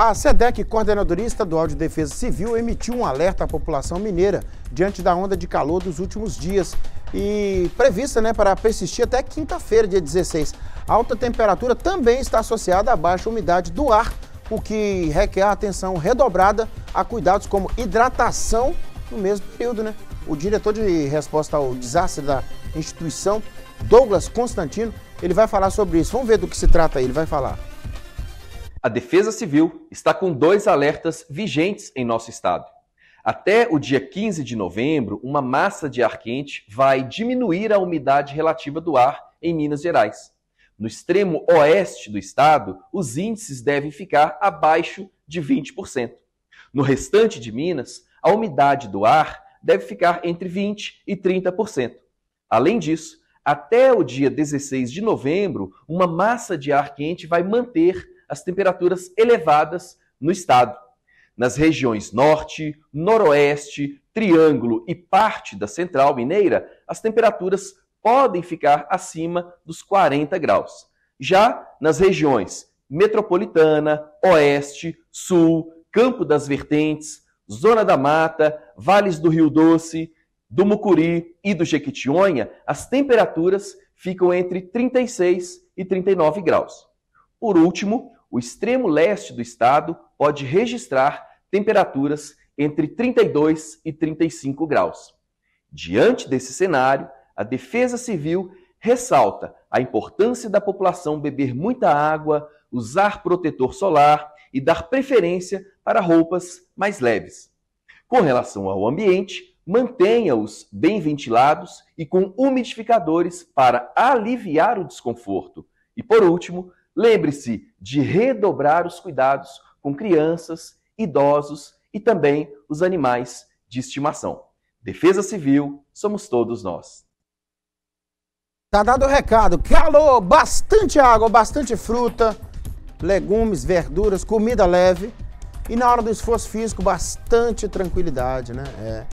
A SEDEC, coordenadoria estadual de defesa civil, emitiu um alerta à população mineira diante da onda de calor dos últimos dias e prevista né, para persistir até quinta-feira, dia 16. A alta temperatura também está associada à baixa umidade do ar, o que requer atenção redobrada a cuidados como hidratação no mesmo período. Né? O diretor de resposta ao desastre da instituição, Douglas Constantino, ele vai falar sobre isso. Vamos ver do que se trata aí, ele vai falar. A Defesa Civil está com dois alertas vigentes em nosso estado. Até o dia 15 de novembro, uma massa de ar quente vai diminuir a umidade relativa do ar em Minas Gerais. No extremo oeste do estado, os índices devem ficar abaixo de 20%. No restante de Minas, a umidade do ar deve ficar entre 20% e 30%. Além disso, até o dia 16 de novembro, uma massa de ar quente vai manter as temperaturas elevadas no estado. Nas regiões norte, noroeste, triângulo e parte da central mineira, as temperaturas podem ficar acima dos 40 graus. Já nas regiões metropolitana, oeste, sul, Campo das Vertentes, Zona da Mata, Vales do Rio Doce, do Mucuri e do Jequitinhonha, as temperaturas ficam entre 36 e 39 graus. Por último, o extremo leste do estado pode registrar temperaturas entre 32 e 35 graus. Diante desse cenário, a Defesa Civil ressalta a importância da população beber muita água, usar protetor solar e dar preferência para roupas mais leves. Com relação ao ambiente, mantenha-os bem ventilados e com umidificadores para aliviar o desconforto. E por último, Lembre-se de redobrar os cuidados com crianças, idosos e também os animais de estimação. Defesa Civil somos todos nós. Tá dado o recado. Calor, bastante água, bastante fruta, legumes, verduras, comida leve. E na hora do esforço físico, bastante tranquilidade, né? É.